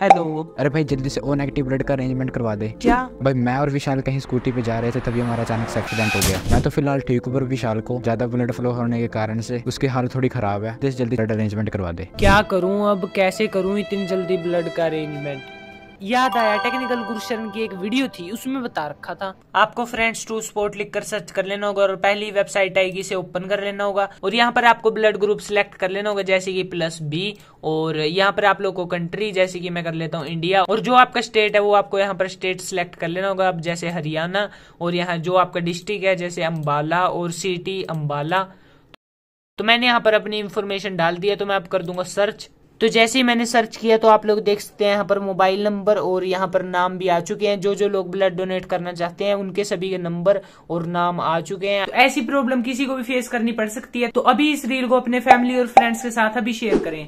hello अरे भाई जल्दी से ओ नेगेटिव ब्लड का अरेंजमेंट करवा दे क्या भाई मैं और विशाल कहीं स्कूटी पे जा रहे थे तभी हमारा अचानक से एक्सीडेंट हो गया मैं तो फिलहाल ठीक हूँ पर विशाल को ज्यादा ब्लड फ्लो होने के कारण से उसकी हालत थोड़ी खराब है तो जल्दी ब्लड अरेंजमेंट करवा दे क्या करूँ अब कैसे करूँ इतनी जल्दी ब्लड का अरेंजमेंट याद आया टेक्निकल गुरुशरण की एक वीडियो थी उसमें बता रखा था आपको फ्रेंड्स टू स्पोर्ट लिख कर सर्च कर लेना होगा और पहली वेबसाइट आएगी इसे ओपन कर लेना होगा और यहाँ पर आपको ब्लड ग्रुप सिलेक्ट कर लेना होगा जैसे की प्लस बी और यहाँ पर आप लोग को कंट्री जैसे की मैं कर लेता हूँ इंडिया और जो आपका स्टेट है वो आपको यहाँ पर स्टेट सिलेक्ट कर लेना होगा जैसे हरियाणा और यहाँ जो आपका डिस्ट्रिक्ट है जैसे अम्बाला और सिटी अम्बाला तो मैंने यहाँ पर अपनी इन्फॉर्मेशन डाल दिया तो मैं आप कर दूंगा सर्च तो जैसे ही मैंने सर्च किया तो आप लोग देख सकते हैं यहाँ पर मोबाइल नंबर और यहाँ पर नाम भी आ चुके हैं जो जो लोग ब्लड डोनेट करना चाहते हैं उनके सभी के नंबर और नाम आ चुके हैं तो ऐसी प्रॉब्लम किसी को भी फेस करनी पड़ सकती है तो अभी इस रील को अपने फैमिली और फ्रेंड्स के साथ अभी शेयर करें